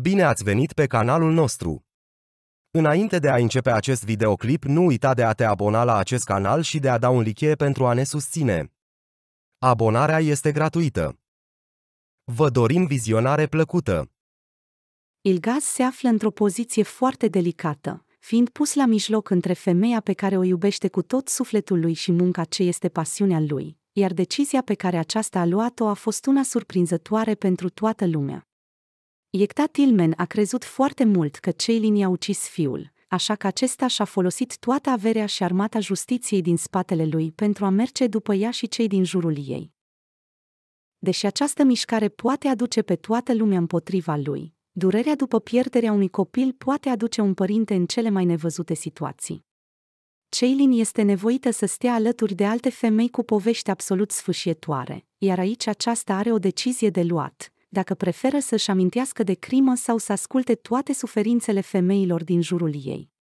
Bine ați venit pe canalul nostru! Înainte de a începe acest videoclip, nu uita de a te abona la acest canal și de a da un like pentru a ne susține. Abonarea este gratuită. Vă dorim vizionare plăcută! Ilgaz se află într-o poziție foarte delicată, fiind pus la mijloc între femeia pe care o iubește cu tot sufletul lui și munca ce este pasiunea lui, iar decizia pe care aceasta a luat-o a fost una surprinzătoare pentru toată lumea. Iecta Tilmen a crezut foarte mult că Ceilin i-a ucis fiul, așa că acesta și-a folosit toată averea și armata justiției din spatele lui pentru a merge după ea și cei din jurul ei. Deși această mișcare poate aduce pe toată lumea împotriva lui, durerea după pierderea unui copil poate aduce un părinte în cele mai nevăzute situații. Ceilin este nevoită să stea alături de alte femei cu povești absolut sfâșietoare, iar aici aceasta are o decizie de luat, dacă preferă să-și amintească de crimă sau să asculte toate suferințele femeilor din jurul ei.